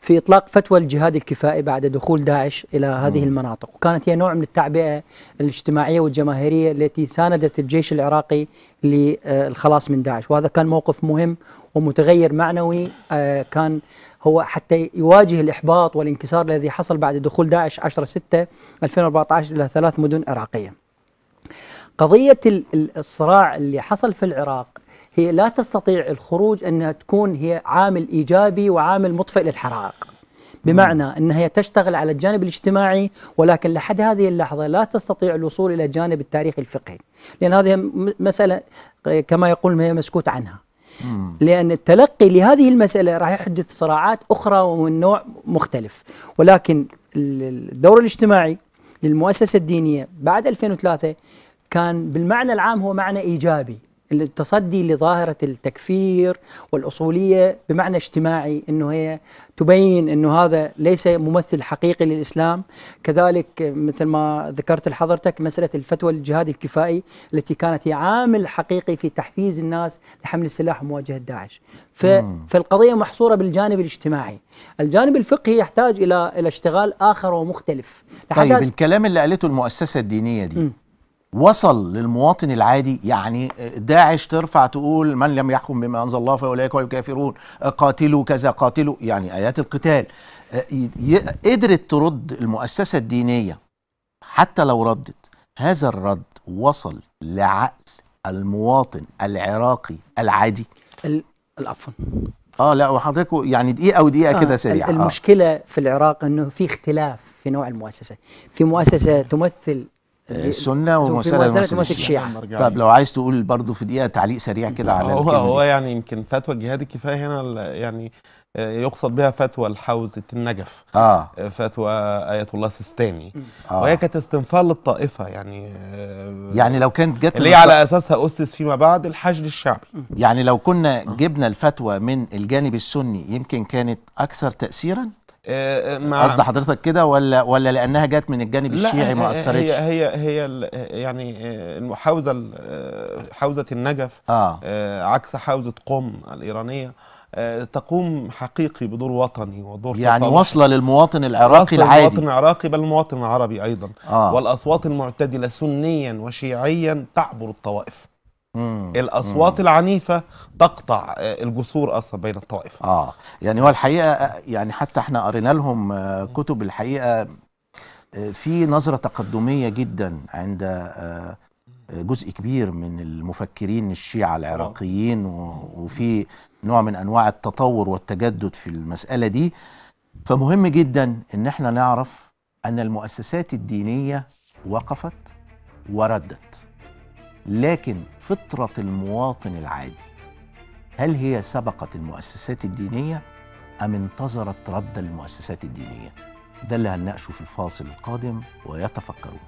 C: في اطلاق فتوى الجهاد الكفائي بعد دخول داعش الى هذه المناطق، وكانت هي نوع من التعبئه الاجتماعيه والجماهيريه التي ساندت الجيش العراقي للخلاص من داعش، وهذا كان موقف مهم ومتغير معنوي آه، كان هو حتى يواجه الإحباط والانكسار الذي حصل بعد دخول داعش 10 6 2014 إلى ثلاث مدن عراقية قضية الصراع اللي حصل في العراق هي لا تستطيع الخروج أنها تكون هي عامل إيجابي وعامل مطفئ للحرائق بمعنى أنها هي تشتغل على الجانب الاجتماعي ولكن لحد هذه اللحظة لا تستطيع الوصول إلى الجانب التاريخي الفقهي لأن هذه مسألة كما يقول هي مسكوت عنها لأن التلقي لهذه المسألة راح يحدث صراعات أخرى ومن نوع مختلف ولكن الدور الاجتماعي للمؤسسة الدينية بعد 2003 كان بالمعنى العام هو معنى إيجابي التصدي لظاهرة التكفير والأصولية بمعنى اجتماعي أنه هي تبين أنه هذا ليس ممثل حقيقي للإسلام كذلك مثل ما ذكرت لحضرتك مسألة الفتوى الجهاد الكفائي التي كانت هي عامل حقيقي في تحفيز الناس لحمل السلاح ومواجهة داعش فالقضية محصورة بالجانب الاجتماعي الجانب الفقهي يحتاج إلى إلى اشتغال آخر ومختلف طيب
A: الكلام اللي قالته المؤسسة الدينية دي م. وصل للمواطن العادي يعني داعش ترفع تقول من لم يحكم بما انزل الله فاولئك هم الكافرون قاتلوا كذا قاتلوا يعني ايات القتال قدرت ترد المؤسسه الدينيه حتى لو ردت هذا الرد وصل لعقل المواطن العراقي العادي العفو اه لا وحضرتك يعني دقيقه ودقيقه آه كده سريعه آه. المشكله
C: آه. في العراق انه في اختلاف في نوع المؤسسه
A: في مؤسسه تمثل السنه آه، ومساله المسلك الشيعه طب لو عايز تقول برضو في دقيقه تعليق سريع كده على هو هو
B: يعني يمكن فتوى الجهاد الكفايه هنا يعني آه، يقصد بها فتوى الحوزة النجف آه. آه، فتوى آية الله سيستاني آه. وهي كانت استنفال للطائفة يعني يعني لو كانت جت اللي على أساسها
A: أسس فيما بعد الحشد الشعبي يعني لو كنا جبنا الفتوى من الجانب السني يمكن كانت أكثر تأثيرا آه، آه، مع قصد حضرتك كده ولا ولا لانها جت من الجانب الشيعي ما اثرتش هي
B: هي هي يعني آه، حوزه حوزه النجف آه. عكس حوزه قم الايرانيه تقوم حقيقي بدور وطني ودور يعني واصله
A: للمواطن العراقي العادي واصله للمواطن
B: العراقي بل المواطن العربي ايضا آه. والاصوات المعتدله سنيا وشيعيا تعبر الطوائف
A: الاصوات مم. العنيفه تقطع آه، الجسور اصلا بين الطوائف اه يعني هو الحقيقه آه، يعني حتى احنا قرينا لهم آه، كتب الحقيقه في نظره تقدميه جدا عند جزء كبير من المفكرين الشيعة العراقيين وفي نوع من أنواع التطور والتجدد في المسألة دي فمهم جدا أن احنا نعرف أن المؤسسات الدينية وقفت وردت لكن فطرة المواطن العادي هل هي سبقت المؤسسات الدينية أم انتظرت رد المؤسسات الدينية؟ ده اللي هنناقشه في الفاصل القادم ويتفكرون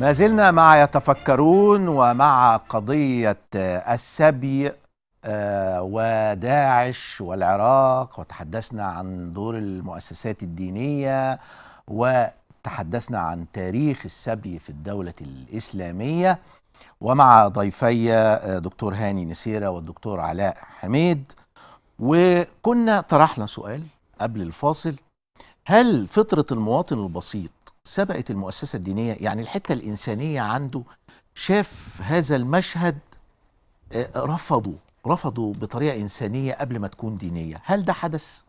A: ما زلنا مع يتفكرون ومع قضية السبي آه، وداعش والعراق وتحدثنا عن دور المؤسسات الدينية و تحدثنا عن تاريخ السبي في الدولة الإسلامية ومع ضيفي آه، دكتور هاني نسيرة والدكتور علاء حميد وكنا طرحنا سؤال قبل الفاصل هل فطرة المواطن البسيط سبقت المؤسسة الدينية يعني الحتة الإنسانية عنده شاف هذا المشهد رفضوا آه، رفضوا بطريقة إنسانية قبل ما تكون دينية هل ده حدث؟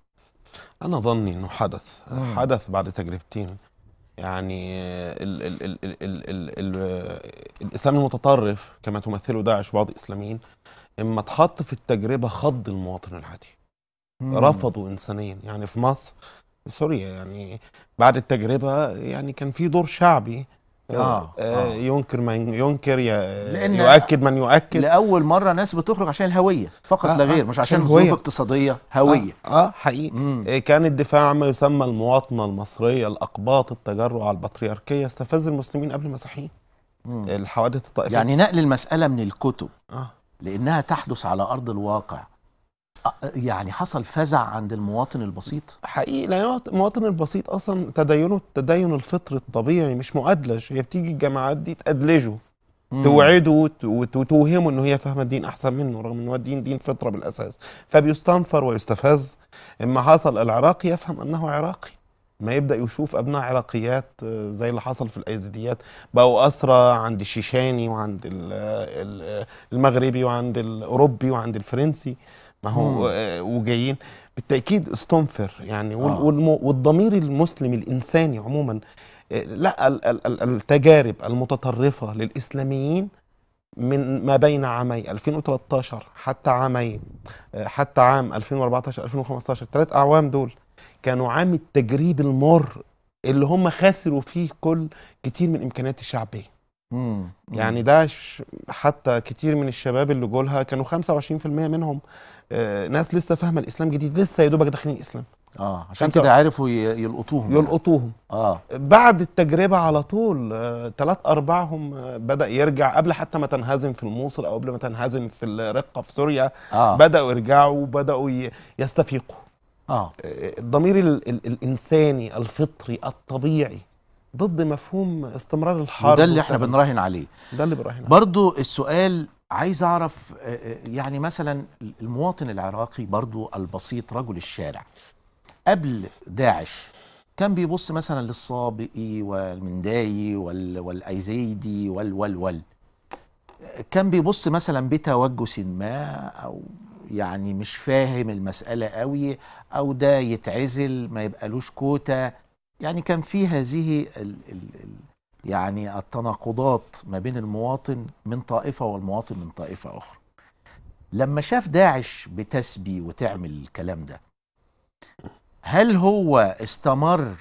A: أنا ظني أنه حدث حدث بعد تجربتين يعني
B: ال ال ال ال الـ الـ الـ الاسلام المتطرف كما تمثله داعش بعض الاسلاميين اما اتحط في التجربه خض المواطن العادي رفضوا انسانيا يعني في مصر سوريا يعني بعد التجربه يعني كان في دور شعبي آه. آه. آه. آه. ينكر من ينكر لأن يؤكد من يؤكد لاول
A: مره ناس بتخرج عشان الهويه فقط آه لا آه. غير مش عشان ظروف
B: اقتصاديه هويه اه, آه حقيقي كان الدفاع عما يسمى المواطنه المصريه الاقباط التجرع على البطريركيه
A: استفز المسلمين قبل المسيحيين الحوادث الطائفيه يعني نقل المساله من الكتب آه. لانها تحدث على ارض الواقع يعني حصل فزع عند المواطن البسيط حقيقي لان المواطن البسيط اصلا تدينه التدين الفطري الطبيعي مش
B: مؤدلج هي بتيجي الجامعات دي تأدلجه توعده وتوهمه ان هي فاهمه الدين احسن منه رغم ان هو الدين دين فطره بالاساس فبيستنفر ويستفز اما حصل العراقي يفهم انه عراقي ما يبدا يشوف ابناء عراقيات آه، زي اللي حصل في الايزيديات بقوا اسرى عند الشيشاني وعند آه، المغربي وعند الاوروبي وعند الفرنسي ما هو آه، وجايين بالتاكيد استنفر يعني آه. والضمير المسلم الانساني عموما لا التجارب المتطرفه للاسلاميين من ما بين عامي 2013 حتى عامي حتى عام 2014 2015 ثلاث اعوام دول كانوا عام التجريب المر اللي هم خسروا فيه كل كتير من امكانيات الشعبيه يعني ده حتى كتير من الشباب اللي جولها كانوا 25% منهم آه، ناس لسه فاهمه الاسلام جديد لسه يا دوبك داخلين الاسلام
A: اه عشان كده عرفوا يلقطوهم يعني. يلقطوهم اه
B: بعد التجربه على طول ثلاث آه ارباعهم آه، بدا يرجع قبل حتى ما تنهزم في الموصل او قبل ما تنهزم في الرقه في سوريا آه. بداوا يرجعوا وبداوا يستفيقوا آه.
A: الضمير الانساني الفطري الطبيعي
B: ضد مفهوم استمرار
A: الحرب ده اللي احنا بنراهن عليه ده اللي بنراهن عليه برضو السؤال عايز اعرف آه، آه، يعني مثلا المواطن العراقي برضو البسيط رجل الشارع قبل داعش كان بيبص مثلا للصابئي والمندايي والايزيدي وال وال وال آه، كان بيبص مثلا بتوجس ما او يعني مش فاهم المسألة قوي أو ده يتعزل ما يبقالوش كوتا يعني كان في هذه الـ الـ الـ يعني التناقضات ما بين المواطن من طائفة والمواطن من طائفة أخرى لما شاف داعش بتسبي وتعمل الكلام ده هل هو استمر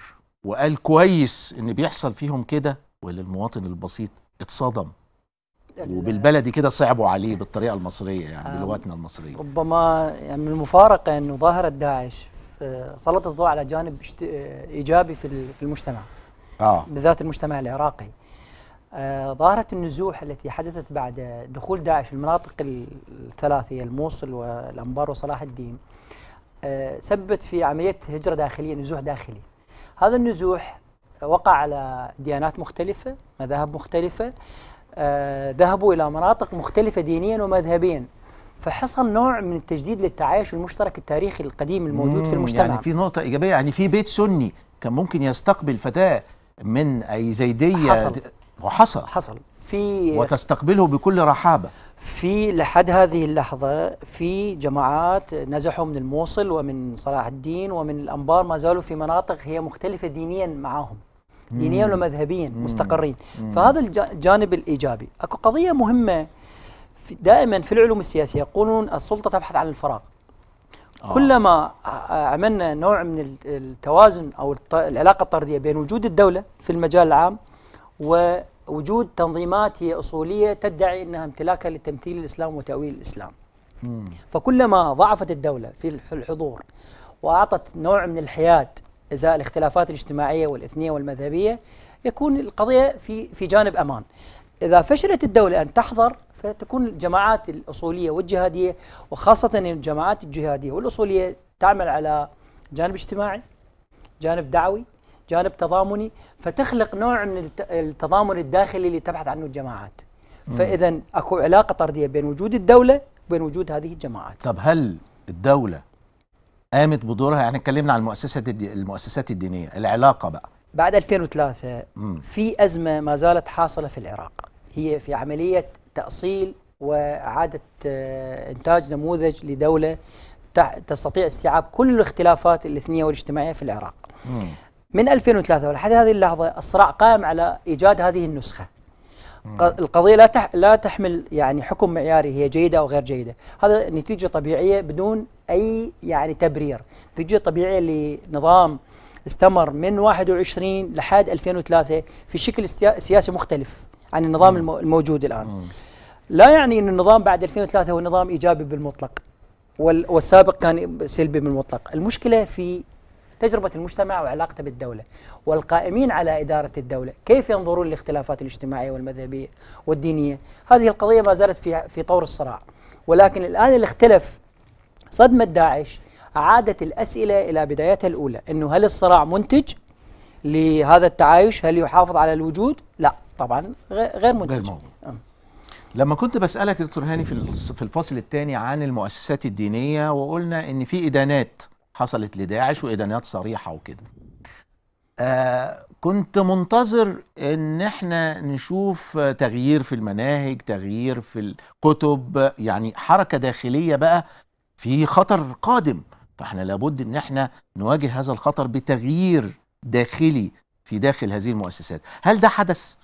A: وقال كويس ان بيحصل فيهم كده ولا المواطن البسيط اتصدم وبالبلدي كده صعبوا عليه بالطريقه المصريه يعني آه، بلغتنا المصريه
C: ربما يعني من المفارقه انه ظاهره داعش سلط الضوء على جانب ايجابي في في المجتمع آه. بالذات المجتمع العراقي آه، ظاهره النزوح التي حدثت بعد دخول داعش المناطق الثلاثه الموصل والانبار وصلاح الدين آه، سببت في عمليه هجره داخليه نزوح داخلي هذا النزوح وقع على ديانات مختلفه مذاهب مختلفه آه، ذهبوا إلى مناطق مختلفة دينيا ومذهبيا فحصل نوع من التجديد للتعايش المشترك التاريخي القديم الموجود في المجتمع يعني
A: في نقطة إيجابية يعني في بيت سني كان ممكن يستقبل فتاة من أي زيدية حصل وحصل حصل
C: في
A: وتستقبله بكل رحابة في لحد
C: هذه اللحظة في جماعات نزحوا من الموصل ومن صلاح الدين ومن الأنبار ما زالوا في مناطق هي مختلفة دينيا معهم دينيا ومذهبيا مستقرين فهذا الجانب الايجابي اكو قضيه مهمه في دائما في العلوم السياسيه يقولون السلطه تبحث عن الفراغ آه. كلما عملنا نوع من التوازن او العلاقه الطرديه بين وجود الدوله في المجال العام ووجود تنظيمات هي اصوليه تدعي انها امتلاكها لتمثيل الاسلام وتاويل الاسلام. مم. فكلما ضعفت الدوله في الحضور واعطت نوع من الحياد إزاء الاختلافات الاجتماعية والإثنية والمذهبية يكون القضية في في جانب أمان إذا فشلت الدولة أن تحظر فتكون الجماعات الأصولية والجهادية وخاصة الجماعات الجهادية والأصولية تعمل على جانب اجتماعي جانب دعوي جانب تضامني فتخلق نوع من التضامن الداخلي اللي تبحث عنه الجماعات فإذا أكو علاقة طردية بين وجود الدولة وبين وجود هذه الجماعات
A: طب هل الدولة قامت بدورها يعني اتكلمنا عن المؤسسات الدي المؤسسات الدينيه العلاقه بقى
C: بعد 2003 مم. في ازمه ما زالت حاصله في العراق هي في عمليه تاصيل واعاده آه، انتاج نموذج لدوله تستطيع استيعاب كل الاختلافات الاثنيه والاجتماعيه في العراق مم. من 2003 ولحد هذه اللحظه الصراع قائم على ايجاد هذه النسخه القضيه لا تح لا تحمل يعني حكم معياري هي جيده او غير جيده هذا نتيجه طبيعيه بدون اي يعني تبرير نتيجه طبيعيه لنظام استمر من 21 لحد 2003 في شكل سياسي مختلف عن النظام مم. الموجود الان مم. لا يعني ان النظام بعد 2003 هو نظام ايجابي بالمطلق والسابق كان سلبي بالمطلق المشكله في تجربة المجتمع وعلاقته بالدولة والقائمين على إدارة الدولة كيف ينظرون للاختلافات الاجتماعية والمذهبية والدينية هذه القضية ما زالت في, في طور الصراع ولكن الآن اللي اختلف صدمة داعش أعادت الأسئلة إلى بدايتها الأولى أنه هل الصراع منتج لهذا التعايش هل يحافظ على الوجود لا طبعا غير
A: منتج غير موجود. لما كنت بسألك دكتور هاني في الفصل الثاني عن المؤسسات الدينية وقلنا إن في إدانات حصلت لداعش وإدانات صريحة وكده آه كنت منتظر ان احنا نشوف تغيير في المناهج تغيير في الكتب يعني حركة داخلية بقى في خطر قادم فاحنا لابد ان احنا نواجه هذا الخطر بتغيير داخلي في داخل هذه المؤسسات هل ده حدث؟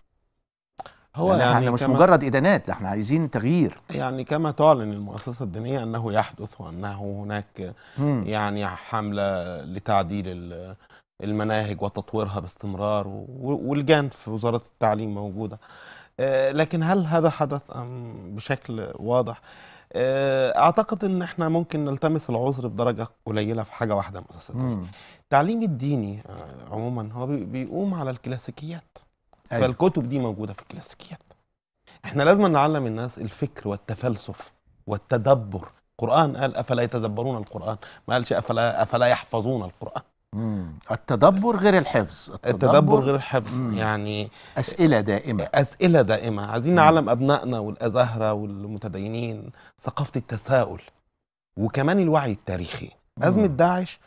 B: هو يعني, يعني احنا مش مجرد
A: ادانات احنا عايزين تغيير يعني كما تعلن
B: المؤسسه الدينيه انه يحدث وانه هناك مم. يعني حمله لتعديل المناهج وتطويرها باستمرار والجان في وزاره التعليم موجوده آه، لكن هل هذا حدث ام بشكل واضح آه، اعتقد ان احنا ممكن نلتمس العذر بدرجه قليله في حاجه واحده مؤسسه التعليم الديني آه، عموما هو بيقوم على الكلاسيكيات أيوة. فالكتب دي موجوده في الكلاسيكيات احنا لازم نعلم الناس الفكر والتفلسف والتدبر القران قال افلا يتدبرون القران ما قالش افلا افلا يحفظون القران مم. التدبر غير الحفظ التدبر, التدبر غير الحفظ مم. يعني أسئلة دائمة أسئلة دائمة عايزين نعلم أبنائنا والأزهرة والمتدينين ثقافة التساؤل وكمان الوعي التاريخي أزمة داعش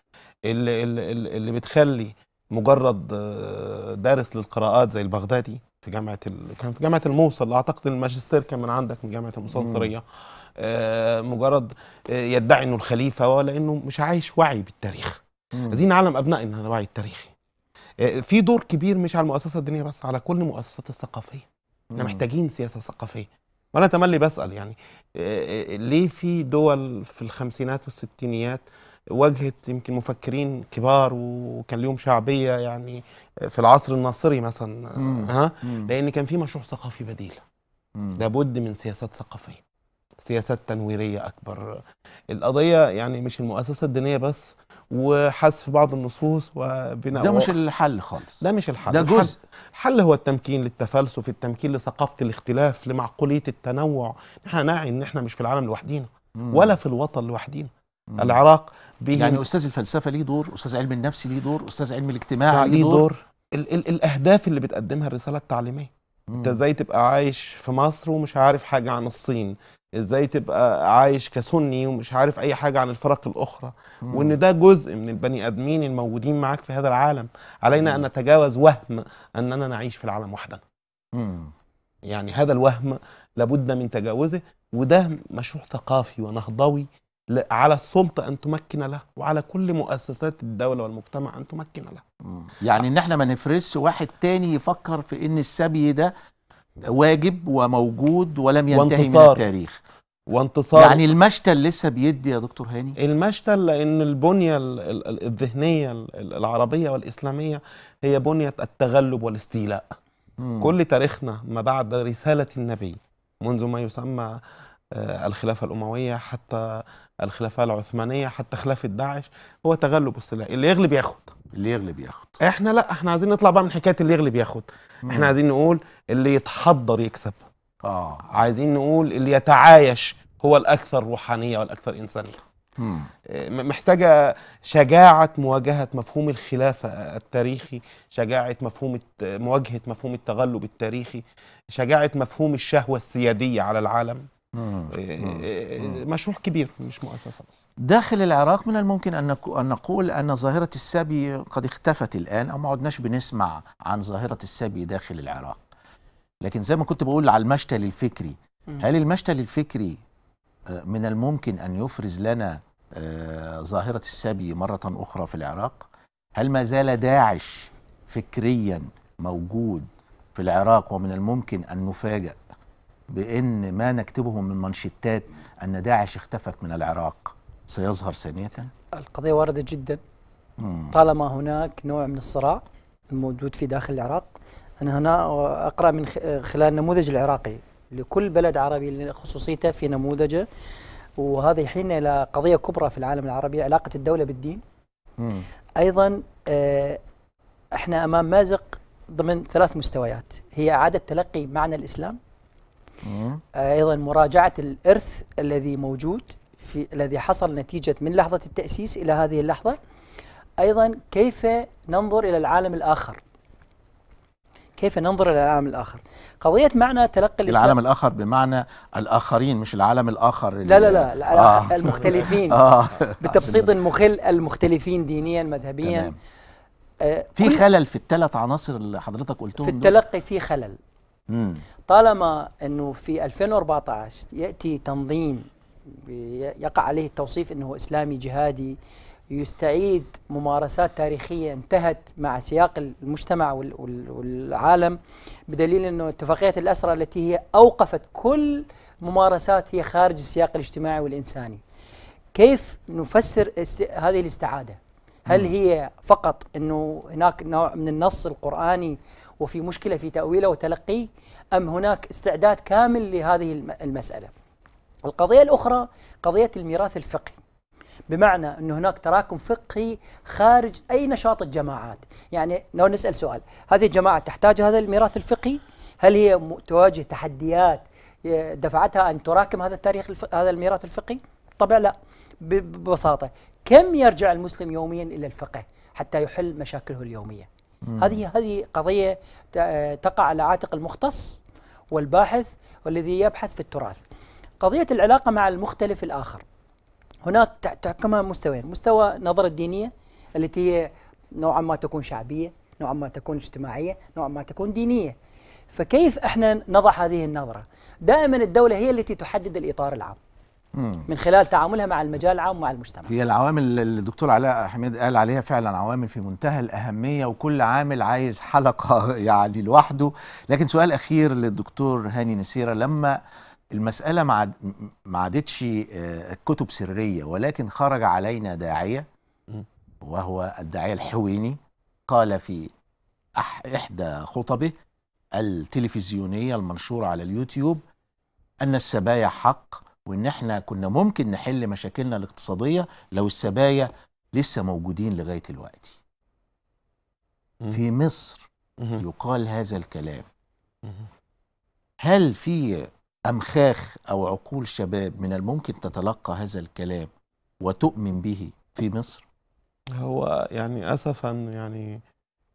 B: اللي, اللي, اللي بتخلي مجرد آه، دارس للقراءات زي البغدادي في جامعه ال... كان في جامعه الموصل اعتقد الماجستير كان من عندك من جامعه الموصل آه، مجرد آه، يدعي انه الخليفه ولا انه مش عايش وعي بالتاريخ عايزين نعلم ابنائنا الوعي التاريخي في دور كبير مش على المؤسسه الدينيه بس على كل المؤسسات الثقافيه احنا محتاجين سياسه ثقافيه وانا تملي بسال يعني ليه في دول في الخمسينات والستينيات واجهت يمكن مفكرين كبار وكان لهم شعبيه يعني في العصر الناصري مثلا ها لان كان في مشروع ثقافي بديل لابد من سياسات ثقافيه سياسات تنويريه اكبر القضيه يعني مش المؤسسه الدينيه بس وحذف بعض النصوص وبناء ده مش
A: الحل خالص
B: ده مش الحل ده جزء الحل هو التمكين للتفلسف التمكين لثقافه الاختلاف لمعقوليه التنوع نحن نعي ان احنا مش في العالم
A: لوحدينا ولا في الوطن لوحدينا
B: مم. العراق به يعني استاذ
A: الفلسفه ليه دور استاذ علم النفس ليه دور استاذ علم الاجتماع يعني ليه دور, دور. ال- ال-
B: الاهداف اللي بتقدمها الرساله التعليميه انت ازاي تبقى عايش في مصر ومش عارف حاجه عن الصين ازاي تبقى عايش كسني ومش عارف اي حاجه عن الفرق الاخرى مم. وان ده جزء من البني ادمين الموجودين معاك في هذا العالم علينا مم. ان نتجاوز وهم اننا نعيش في العالم وحدنا مم. يعني هذا الوهم لابد من تجاوزه وده مشروع ثقافي ونهضوي على السلطة أن تمكن له وعلى كل مؤسسات الدولة والمجتمع أن تمكن له
A: يعني إن احنا ما نفرزش واحد تاني يفكر في إن السبي ده واجب وموجود ولم ينتهي من التاريخ وانتصار يعني
B: المشتل لسه بيدي يا دكتور هاني المشتل لان البنيه الذهنيه العربيه والاسلاميه هي بنيه التغلب والاستيلاء مم. كل تاريخنا ما بعد رساله النبي منذ ما يسمى آه، الخلافة الأموية حتى الخلافة العثمانية حتى خلافة داعش هو تغلب اصطلاحي اللي يغلب ياخد
A: اللي يغلب ياخد
B: احنا لا احنا عايزين نطلع بقى من حكاية اللي يغلب ياخد احنا عايزين نقول اللي يتحضر يكسب اه عايزين نقول اللي يتعايش هو الأكثر روحانية والأكثر إنسانية مم. آه، محتاجة شجاعة مواجهة مفهوم الخلافة التاريخي شجاعة مفهوم مواجهة مفهوم التغلب التاريخي شجاعة مفهوم الشهوة السيادية على العالم مشروع كبير مش مؤسسة بس
A: داخل العراق من الممكن أن نقول أن ظاهرة السبي قد اختفت الآن أو ما عدناش بنسمع عن ظاهرة السبي داخل العراق لكن زي ما كنت بقول على المشتل الفكري هل المشتل الفكري من الممكن أن يفرز لنا ظاهرة السبي مرة أخرى في العراق هل ما زال داعش فكريا موجود في العراق ومن الممكن أن نفاجئ بأن ما نكتبه من منشطات أن داعش اختفت من العراق سيظهر ثانية؟
C: القضية واردة جدا مم. طالما هناك نوع من الصراع الموجود في داخل العراق أنا هنا أقرأ من خلال النموذج العراقي لكل بلد عربي خصوصيته في نموذجه وهذا يحيلنا إلى قضية كبرى في العالم العربي علاقة الدولة بالدين مم. أيضا آه، احنا أمام مازق ضمن ثلاث مستويات هي إعادة تلقي معنى الإسلام آه، ايضا مراجعه الارث الذي موجود في الذي حصل نتيجه من لحظه التاسيس الى هذه اللحظه ايضا كيف ننظر الى العالم الاخر كيف ننظر الى العالم الاخر قضيه معنى تلقي الاسلام العالم
A: الاخر بمعنى الاخرين مش العالم الاخر لا لا لا, آه المختلفين آه
C: بتبسيط مخل المختلفين دينيا مذهبيا تمام.
A: آه في خلل في الثلاث عناصر اللي حضرتك قلتهم في التلقي
C: في خلل طالما أنه في 2014 يأتي تنظيم يقع عليه التوصيف أنه إسلامي جهادي يستعيد ممارسات تاريخية انتهت مع سياق المجتمع والعالم بدليل أنه اتفاقية الاسرى التي هي أوقفت كل ممارسات هي خارج السياق الاجتماعي والإنساني كيف نفسر است... هذه الاستعادة؟ هل هي فقط أنه هناك نوع من النص القرآني وفي مشكلة في تأويله وتلقيه أم هناك استعداد كامل لهذه المسألة القضية الأخرى قضية الميراث الفقهي بمعنى أن هناك تراكم فقهي خارج أي نشاط الجماعات يعني لو نسأل سؤال هذه الجماعة تحتاج هذا الميراث الفقهي هل هي تواجه تحديات دفعتها أن تراكم هذا التاريخ الف... هذا الميراث الفقهي طبعا لا ببساطة كم يرجع المسلم يوميا إلى الفقه حتى يحل مشاكله اليومية هذه هذه قضيه آه، تقع على عاتق المختص والباحث والذي يبحث في التراث قضيه العلاقه مع المختلف الاخر هناك تحكمها مستويين مستوى النظره الدينيه التي هي نوعا ما تكون شعبيه نوعا ما تكون اجتماعيه نوعا ما تكون دينيه فكيف احنا نضع هذه النظره دائما الدوله هي التي تحدد الاطار العام من خلال تعاملها مع المجال العام ومع المجتمع
A: هي العوامل اللي الدكتور علاء حميد قال عليها فعلا عوامل في منتهى الأهمية وكل عامل عايز حلقة يعني لوحده لكن سؤال أخير للدكتور هاني نسيرة لما المسألة ما عادتش آه، كتب سرية ولكن خرج علينا داعية وهو الداعية الحويني قال في إحدى خطبه التلفزيونية المنشورة على اليوتيوب أن السبايا حق وان احنا كنا ممكن نحل مشاكلنا الاقتصاديه لو السبايا لسه موجودين لغايه الوقت في مصر يقال هذا الكلام هل في امخاخ او عقول شباب من الممكن تتلقى هذا الكلام وتؤمن به في مصر
B: هو يعني اسفا يعني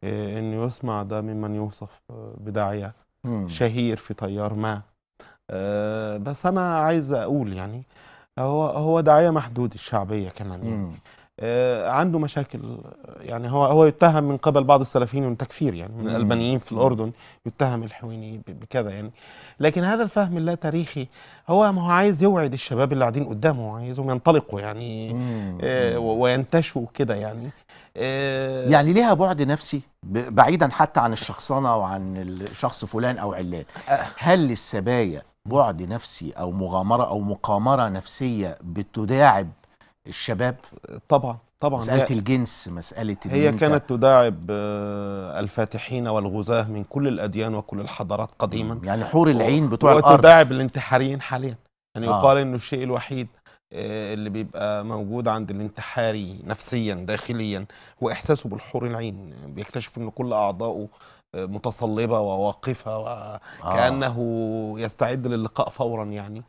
B: آه، ان يسمع ده ممن يوصف آه، بداعيه شهير في تيار ما آه، بس انا عايز اقول يعني هو هو داعيه محدود الشعبيه كمان يعني آه، عنده مشاكل يعني هو هو يتهم من قبل بعض السلفيين من تكفير يعني من الالبانيين في الاردن يتهم الحويني بكذا يعني لكن هذا الفهم اللا تاريخي هو ما هو عايز يوعد الشباب اللي قاعدين
A: قدامه عايزهم ينطلقوا يعني آه وينتشوا كده يعني آه يعني ليها بعد نفسي بعيدا حتى عن الشخصنه وعن الشخص فلان او علان آه. هل السبايا بعد نفسي او مغامره او مقامره نفسيه بتداعب الشباب طبعا طبعا مساله الجنس مساله هي كانت
B: تداعب آه، الفاتحين والغزاه من كل الاديان وكل الحضارات قديما يعني حور العين بتوع الارض وتداعب الانتحاريين حاليا يعني آه. يقال انه الشيء الوحيد آه، اللي بيبقى موجود عند الانتحاري نفسيا داخليا هو احساسه بالحور العين بيكتشف ان كل اعضائه آه، متصلبه وواقفه وكانه آه. يستعد للقاء فورا يعني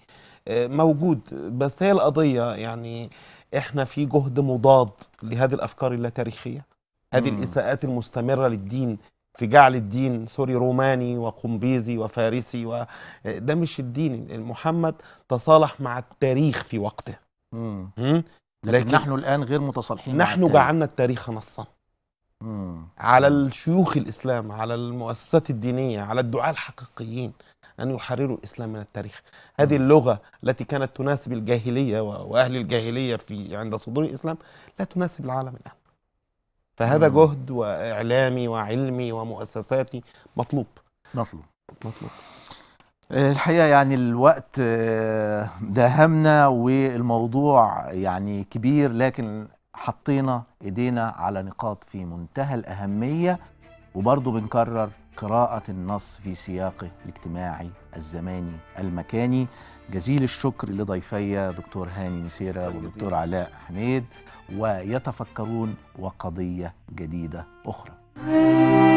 B: موجود بس هي القضيه يعني احنا في جهد مضاد لهذه الافكار اللاتاريخيه هذه الاساءات المستمره للدين في جعل الدين سوري روماني وقمبيزي وفارسي و... ده مش الدين محمد تصالح مع التاريخ في وقته مم. مم؟ لكن, لكن نحن الآن غير متصالحين نحن التاريخ. جعلنا التاريخ نصا مم. على الشيوخ الإسلام على المؤسسات الدينية على الدعاة الحقيقيين أن يحرروا الإسلام من التاريخ هذه اللغة التي كانت تناسب الجاهلية وأهل الجاهلية في عند صدور الإسلام لا تناسب العالم الآن فهذا جهد واعلامي وعلمي ومؤسساتي مطلوب
A: مطلوب مطلوب آه، الحقيقه يعني الوقت آه، داهمنا والموضوع يعني كبير لكن حطينا ايدينا على نقاط في منتهى الاهميه وبرضه بنكرر قراءة النص في سياقه الاجتماعي الزماني المكاني جزيل الشكر لضيفي دكتور هاني مسيرة والدكتور علاء حميد ويتفكرون وقضيه جديده اخرى